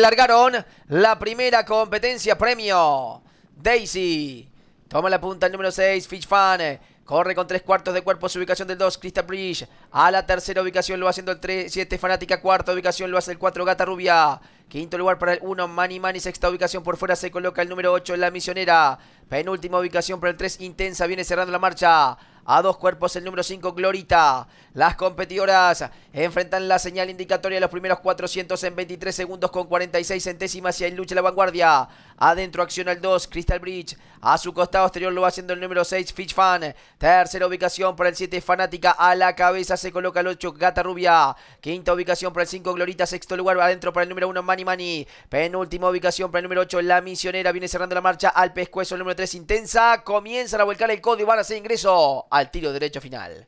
Largaron la primera competencia premio. Daisy. Toma la punta el número 6, Fish Fan. Corre con tres cuartos de cuerpo su ubicación del 2, Crystal Bridge. A la tercera ubicación lo va haciendo el 3, 7, Fanática. Cuarta ubicación lo hace el 4, Gata Rubia. Quinto lugar para el 1, Manny Mani. Sexta ubicación por fuera se coloca el número 8, La Misionera. Penúltima ubicación para el 3, Intensa. Viene cerrando la marcha a dos cuerpos el número 5 Glorita. Las competidoras enfrentan la señal indicatoria de los primeros 400 en 23 segundos con 46 centésimas y hay lucha la vanguardia. Adentro acciona el 2 Crystal Bridge. A su costado exterior lo va haciendo el número 6 Fitch Fan. Tercera ubicación para el 7 Fanática. A la cabeza se coloca el 8 Gata Rubia. Quinta ubicación para el 5 Glorita. Sexto lugar adentro para el número 1 Mani Mani. Penúltima ubicación para el número 8 La Misionera. Viene cerrando la marcha al pescuezo el número 3 Intensa. Comienzan a volcar el código y van a hacer ingreso al tiro derecho final.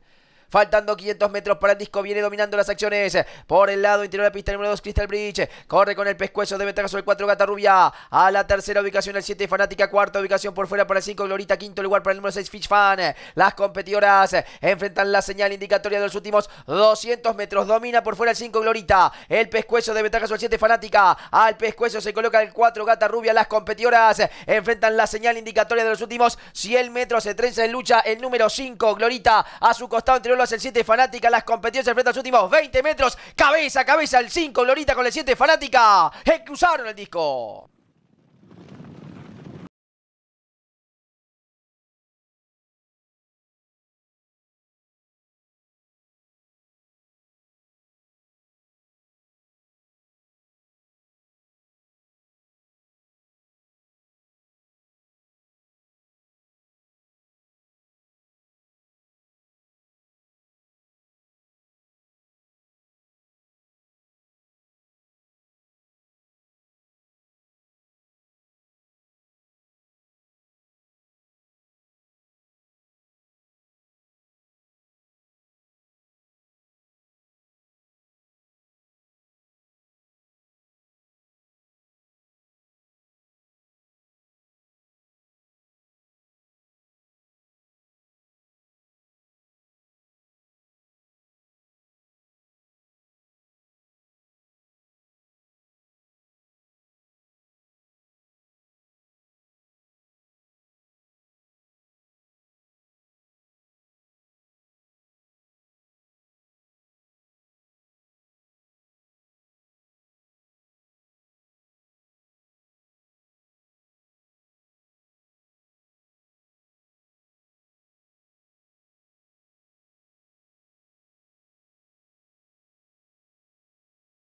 Faltando 500 metros para el disco. Viene dominando las acciones. Por el lado interior de la pista número 2, Crystal Bridge. Corre con el pescuezo de ventaja sobre el 4, Gata Rubia. A la tercera ubicación el 7, Fanática. Cuarta ubicación por fuera para el 5, Glorita. Quinto lugar para el número 6, Fish Fan. Las competidoras enfrentan la señal indicatoria de los últimos 200 metros. Domina por fuera el 5, Glorita. El pescuezo de ventaja sobre el 7, Fanática. Al pescuezo se coloca el 4, Gata Rubia. Las competidoras enfrentan la señal indicatoria de los últimos 100 metros. Se trenza en lucha el número 5, Glorita. A su costado interior lo hace el 7 Fanática. Las competencias frente a los últimos 20 metros. Cabeza, cabeza el 5. Glorita con el 7 Fanática. Cruzaron el disco.